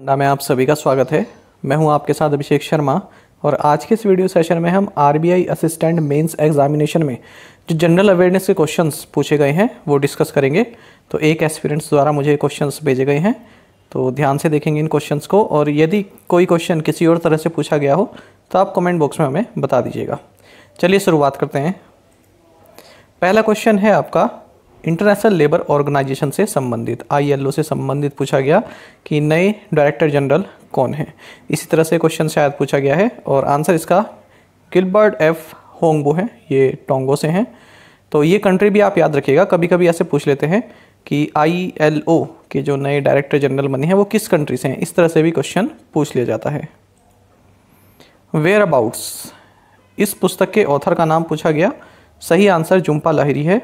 अंडा में आप सभी का स्वागत है मैं हूं आपके साथ अभिषेक शर्मा और आज के इस वीडियो सेशन में हम आर असिस्टेंट मेंस एग्जामिनेशन में जो जनरल अवेयरनेस के क्वेश्चंस पूछे गए हैं वो डिस्कस करेंगे तो एक एस्पिरेंट्स द्वारा मुझे क्वेश्चंस भेजे गए हैं तो ध्यान से देखेंगे इन क्वेश्चन को और यदि कोई क्वेश्चन किसी और तरह से पूछा गया हो तो आप कमेंट बॉक्स में हमें बता दीजिएगा चलिए शुरुआत करते हैं पहला क्वेश्चन है आपका इंटरनेशनल लेबर ऑर्गेनाइजेशन से संबंधित आई से संबंधित पूछा गया कि नए डायरेक्टर जनरल कौन है इसी तरह से क्वेश्चन शायद पूछा गया है और आंसर इसका किलबर्ड एफ होंगबो हैं ये टोंगो से हैं तो ये कंट्री भी आप याद रखिएगा कभी कभी ऐसे पूछ लेते हैं कि आई के जो नए डायरेक्टर जनरल बने हैं वो किस कंट्री से हैं इस तरह से भी क्वेश्चन पूछ लिया जाता है वेयर अबाउट्स इस पुस्तक के ऑथर का नाम पूछा गया सही आंसर जुम्पा लाहिरी है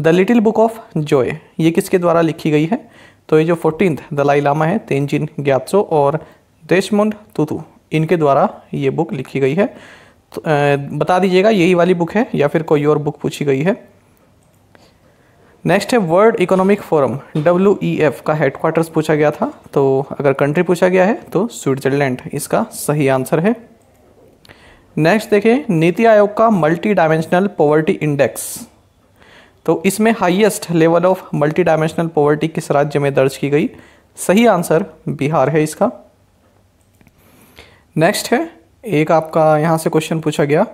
the little book of joy ये किसके द्वारा लिखी गई है तो ये जो फोर्टीन दलाई लामा है तेंजिन ग्याप्सो और देशमुंड तुतु इनके द्वारा ये बुक लिखी गई है तो, आ, बता दीजिएगा यही वाली बुक है या फिर कोई और बुक पूछी गई है नेक्स्ट है world economic forum W E F का हेडक्वार्टर्स पूछा गया था तो अगर कंट्री पूछा गया है तो स्विट्जरलैंड इसका सही आंसर है नेक्स्ट देखें नीति आयोग का मल्टी डायमेंशनल पॉवर्टी इंडेक्स तो इसमें highest level of multi dimensional poverty किस राज्य में दर्ज की गई सही आंसर बिहार है इसका नेक्स्ट है एक आपका यहाँ से क्वेश्चन पूछा गया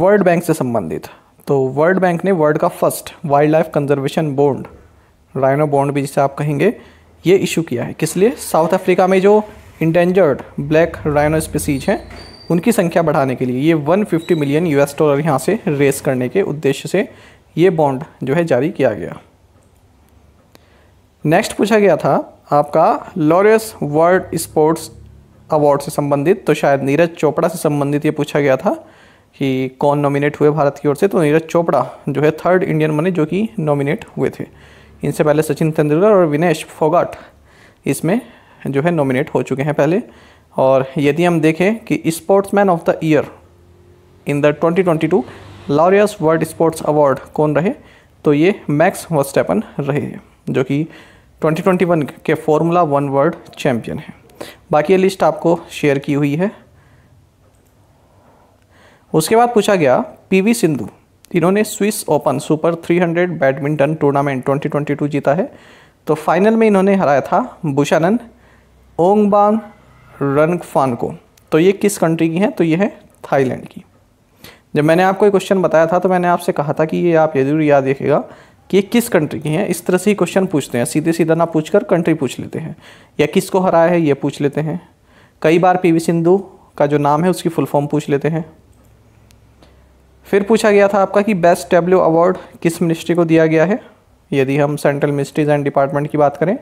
वर्ल्ड बैंक से संबंधित तो वर्ल्ड बैंक ने वर्ल्ड का first wildlife conservation bond rhino bond भी जिसे आप कहेंगे ये इशू किया है किस लिए साउथ अफ्रीका में जो इंडेंजर्ड ब्लैक राइनो स्पीसीज हैं उनकी संख्या बढ़ाने के लिए ये 150 मिलियन यूएस डॉलर यहाँ से रेस करने के उद्देश्य से ये बॉन्ड जो है जारी किया गया नेक्स्ट पूछा गया था आपका लॉरियस वर्ल्ड स्पोर्ट्स अवार्ड से संबंधित तो शायद नीरज चोपड़ा से संबंधित ये पूछा गया था कि कौन नॉमिनेट हुए भारत की ओर से तो नीरज चोपड़ा जो है थर्ड इंडियन बने जो कि नॉमिनेट हुए थे इनसे पहले सचिन तेंदुलकर और विनेश फोगाट इसमें जो है नॉमिनेट हो चुके हैं पहले और यदि हम देखें कि sportsman of the year in the 2022 Laureus world sports award कौन रहे तो ये मैक्स वस्टेपन रहे जो कि 2021 के फॉर्मूला वन वर्ल्ड चैम्पियन हैं बाकी ये लिस्ट आपको शेयर की हुई है उसके बाद पूछा गया पीवी सिंधु इन्होंने Swiss open super 300 badminton tournament 2022 जीता है तो फाइनल में इन्होंने हराया था बुशानन ओंगबांग रनफान को तो ये किस कंट्री की हैं तो ये है थाईलैंड की जब मैंने आपको ये क्वेश्चन बताया था तो मैंने आपसे कहा था कि ये आप जरूर याद देखेगा कि ये किस कंट्री की हैं इस तरह से क्वेश्चन पूछते हैं सीधे सीधा ना पूछकर कंट्री पूछ लेते हैं या किसको हराया है ये पूछ लेते हैं कई बार पीवी सिंधु का जो नाम है उसकी फुल फॉर्म पूछ लेते हैं फिर पूछा गया था आपका कि बेस्ट डब्ल्यू अवार्ड किस मिनिस्ट्री को दिया गया है यदि हम सेंट्रल मिनिस्ट्रीज एंड डिपार्टमेंट की बात करें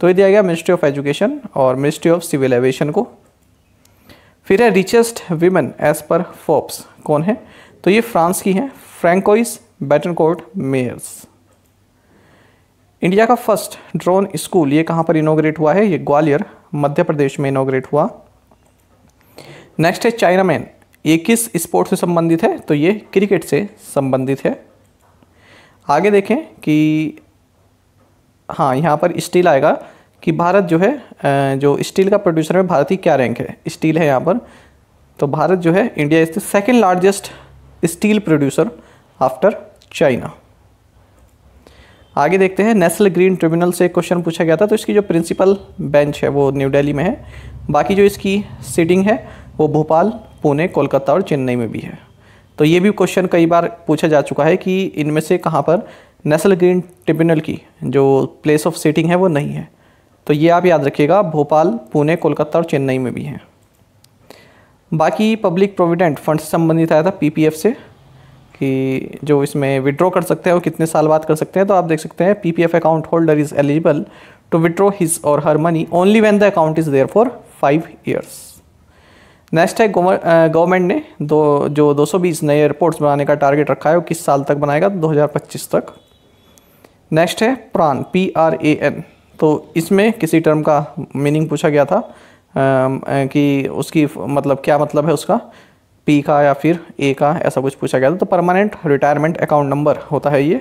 तो ये दिया गया मिनिस्ट्री ऑफ एजुकेशन और मिनिस्ट्री ऑफ सिविल एविएशन को फिर है richest women as per Forbes कौन है तो ये फ्रांस की है फ्रेंकोइस कोर्ट मेयर्स इंडिया का फर्स्ट ड्रोन स्कूल ये कहाँ पर इनोग्रेट हुआ है ये ग्वालियर मध्य प्रदेश में इनोग्रेट हुआ नेक्स्ट है चाइना मैन ये किस स्पोर्ट से संबंधित है तो ये क्रिकेट से संबंधित है आगे देखें कि हाँ यहाँ पर स्टील आएगा कि भारत जो है जो स्टील का प्रोड्यूसर है भारत की क्या रैंक है स्टील है यहाँ पर तो भारत जो है India is the second largest steel producer after China आगे देखते हैं नेशनल ग्रीन ट्रिब्यूनल से क्वेश्चन पूछा गया था तो इसकी जो प्रिंसिपल बेंच है वो न्यू दिल्ली में है बाकी जो इसकी सीटिंग है वो भोपाल पुणे कोलकाता और चेन्नई में भी है तो ये भी क्वेश्चन कई बार पूछा जा चुका है कि इनमें से कहाँ पर नेशनल ग्रीन ट्रिब्यूनल की जो प्लेस ऑफ सीटिंग है वो नहीं है तो ये आप याद रखिएगा भोपाल पुणे कोलकाता और चेन्नई में भी हैं बाकी पब्लिक प्रोविडेंट फंड से संबंधित आया था पीपीएफ से कि जो इसमें विड्रॉ कर सकते हैं और कितने साल बाद कर सकते हैं तो आप देख सकते हैं PPF account holder is eligible to withdraw his or her money only when the account is there for five years next है गवर्नमेंट ने दो जो 220 नए एयरपोर्ट्स बनाने का टारगेट रखा है वो किस साल तक बनाएगा 2025 तक नेक्स्ट है प्रान पी आर ए एन तो इसमें किसी टर्म का मीनिंग पूछा गया था आ, कि उसकी मतलब क्या मतलब है उसका पी का या फिर ए का ऐसा कुछ पूछा गया था तो परमानेंट रिटायरमेंट अकाउंट नंबर होता है ये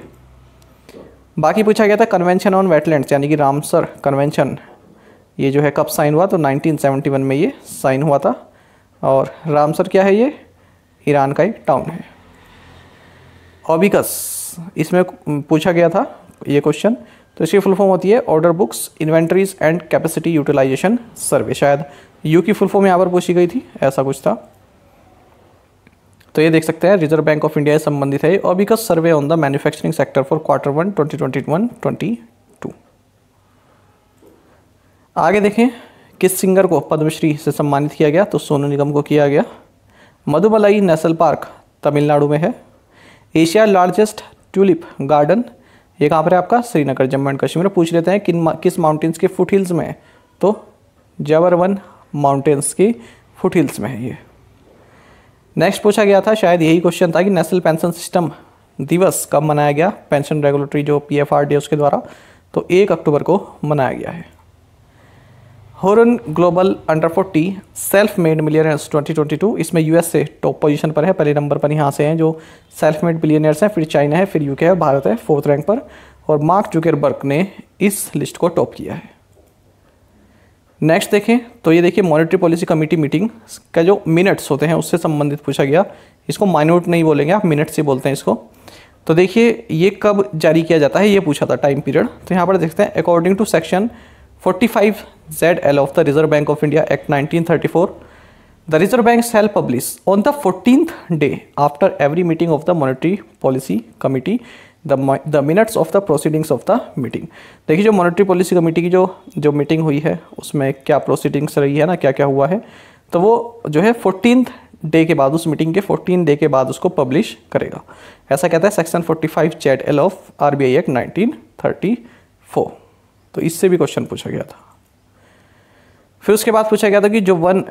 बाकी पूछा गया था कन्वेंशन ऑन वेटलैंड्स यानी कि रामसर कन्वेंशन ये जो है कब साइन हुआ तो 1971 में ये साइन हुआ था और रामसर क्या है ये ईरान का एक टाउन है ओबिकस इसमें पूछा गया था ये क्वेश्चन तो इसकी फुल फॉर्म होती है order books inventories and capacity utilization survey शायद यू की फुल फॉर्म यहाँ पर पूछी गई थी ऐसा कुछ था तो ये देख सकते हैं रिजर्व बैंक ऑफ इंडिया से संबंधित है और because survey on the manufacturing sector for quarter one twenty twenty one twenty two आगे देखें किस सिंगर को पद्मश्री से सम्मानित किया गया तो सोनू निगम को किया गया मधुमलाई नेशनल पार्क तमिलनाडु में है एशिया लार्जेस्ट ट्यूलिप गार्डन ये कहाँ पर है आपका श्रीनगर जम्मू एंड कश्मीर पूछ लेते हैं किन किस माउंटेन्स के फुट हिल्स में है तो जबरवन माउंटेन्स की फुट हिल्स में है ये नेक्स्ट पूछा गया था शायद यही क्वेश्चन था कि नेशनल पेंशन सिस्टम दिवस कब मनाया गया पेंशन रेगुलेटरी जो पी एफ आर डी उसके द्वारा तो एक अक्टूबर को मनाया गया है Hurun global under forty self made millionaires 2022 इसमें यूएसए टॉप पोजीशन पर है पहले नंबर पर यहाँ से हैं जो सेल्फ मेड बिलियनर्स हैं फिर चाइना है फिर यूके है भारत है फोर्थ रैंक पर और मार्क जुकेरबर्ग ने इस लिस्ट को टॉप किया है नेक्स्ट देखें तो ये देखिए मॉनिटरी पॉलिसी कमेटी मीटिंग का जो मिनट्स होते हैं उससे संबंधित पूछा गया इसको माइनोट नहीं बोलेंगे आप मिनट्स ही बोलते हैं इसको तो देखिए ये कब जारी किया जाता है ये पूछा था टाइम पीरियड तो यहाँ पर देखते हैं according to section forty five 45 ZL of the Reserve Bank of India Act 1934. The Reserve Bank shall publish on the 14th day after every meeting of the Monetary Policy Committee the the minutes of the proceedings of the meeting देखिए जो monetary policy committee की जो जो meeting हुई है उसमें क्या proceedings रही है ना क्या क्या हुआ है तो वो जो है फोर्टीन डे के बाद उस मीटिंग के फोर्टीन डे के बाद उसको पब्लिश करेगा ऐसा कहता है section forty five Z L of R B I act nineteen thirty four तो इससे भी क्वेश्चन पूछा गया था फिर उसके बाद पूछा गया था कि जो वन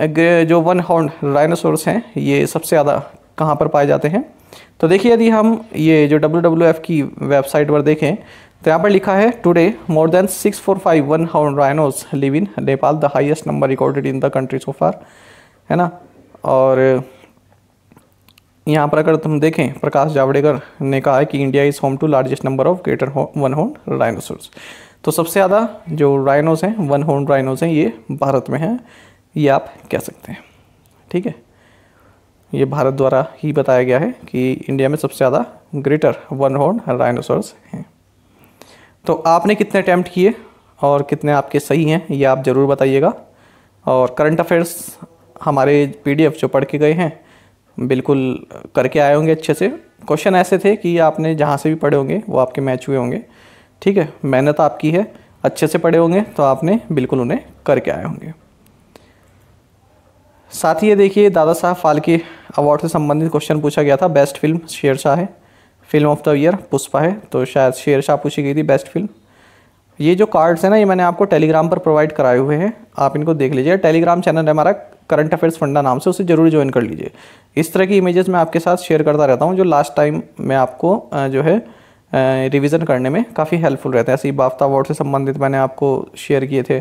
जो वन हॉर्न राइनोसोर्स हैं ये सबसे ज़्यादा कहाँ पर पाए जाते हैं तो देखिए यदि हम ये जो डब्ल्यू की वेबसाइट पर देखें तो यहाँ पर लिखा है today more than six four five one horned rhinos live in Nepal the highest number recorded in the country so far है ना और यहाँ पर अगर तुम देखें प्रकाश जावड़ेकर ने कहा है कि India is home to largest number of greater one होन राइनोसोर्स तो सबसे ज़्यादा जो राइनोज हैं वन हॉर्न राइनोज हैं ये भारत में हैं ये आप कह सकते हैं ठीक है ये भारत द्वारा ही बताया गया है कि इंडिया में सबसे ज़्यादा ग्रेटर वन हॉर्न राइनोसोर्स हैं तो आपने कितने अटैम्प्ट किए और कितने आपके सही हैं ये आप ज़रूर बताइएगा और करंट अफेयर्स हमारे पीडीएफ जो पढ़ के गए हैं बिल्कुल करके आए होंगे अच्छे से क्वेश्चन ऐसे थे कि आपने जहाँ से भी पढ़े होंगे वो आपके मैच हुए होंगे ठीक है मेहनत आपकी है अच्छे से पढ़े होंगे तो आपने बिल्कुल उन्हें करके आए होंगे साथ ही ये देखिए दादा साहब फाल्के अवार्ड से संबंधित क्वेश्चन पूछा गया था बेस्ट फिल्म शेरशाह है film of the year Pushpa है तो शायद शेरशाह पूछी गई थी बेस्ट फिल्म ये जो कार्ड्स हैं ना ये मैंने आपको टेलीग्राम पर प्रोवाइड कराए हुए हैं आप इनको देख लीजिए टेलीग्राम चैनल है हमारा करंट अफेयर्स फंडा नाम से उसे जरूर ज्वाइन कर लीजिए इस तरह की इमेजेस मैं आपके साथ शेयर करता रहता हूँ जो लास्ट टाइम मैं आपको जो है रिवीजन करने में काफ़ी हेल्पफुल रहता है ऐसे ही बाफ्ता अवार्ड से संबंधित मैंने आपको शेयर किए थे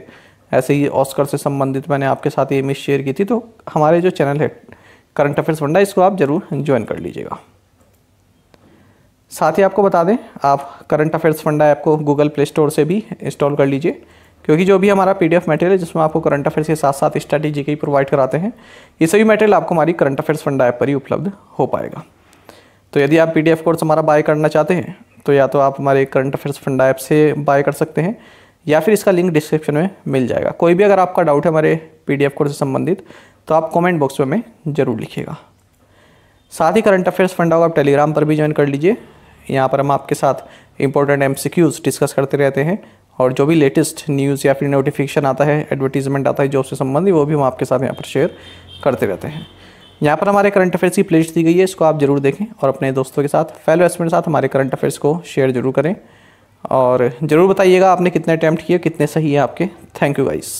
ऐसे ही ऑस्कर से संबंधित मैंने आपके साथ ये मिस शेयर की थी तो हमारे जो चैनल है करंट अफेयर्स वंडा इसको आप ज़रूर ज्वाइन कर लीजिएगा साथ ही आपको बता दें आप करंट अफेयर्स फंडा ऐप को गूगल प्ले स्टोर से भी इंस्टॉल कर लीजिए क्योंकि जो भी हमारा पी मटेरियल है जिसमें आपको करंट अफेयर्स के साथ साथ स्ट्रैटेजी के प्रोवाइड कराते हैं ये सभी मटेरियल आपको हमारी करंट अफेयर्स फंडा ऐप पर ही उपलब्ध हो पाएगा तो यदि आप पी कोर्स हमारा बाय करना चाहते हैं तो या तो आप हमारे करंट अफेयर्स फंड ऐप से बाय कर सकते हैं या फिर इसका लिंक डिस्क्रिप्शन में मिल जाएगा कोई भी अगर आपका डाउट है हमारे पी कोर्स से संबंधित तो आप कमेंट बॉक्स में हमें ज़रूर लिखिएगा साथ ही करंट अफेयर्स फंडा आप टेलीग्राम पर भी ज्वाइन कर लीजिए यहाँ पर हम आपके साथ इंपॉर्टेंट एम डिस्कस करते रहते हैं और जो भी लेटेस्ट न्यूज़ या फिर नोटिफिकेशन आता है एडवर्टीजमेंट आता है जॉब से संबंधित वो भी हम आपके साथ यहाँ पर शेयर करते रहते हैं यहाँ पर हमारे करंट अफेयर्स की प्लेलिस्ट दी गई है इसको आप जरूर देखें और अपने दोस्तों के साथ फेलो एस्टमेंट के साथ हमारे करंट अफेयर्स को शेयर जरूर करें और ज़रूर बताइएगा आपने कितने अटैम्प्ट किए कितने सही है आपके थैंक यू गाइस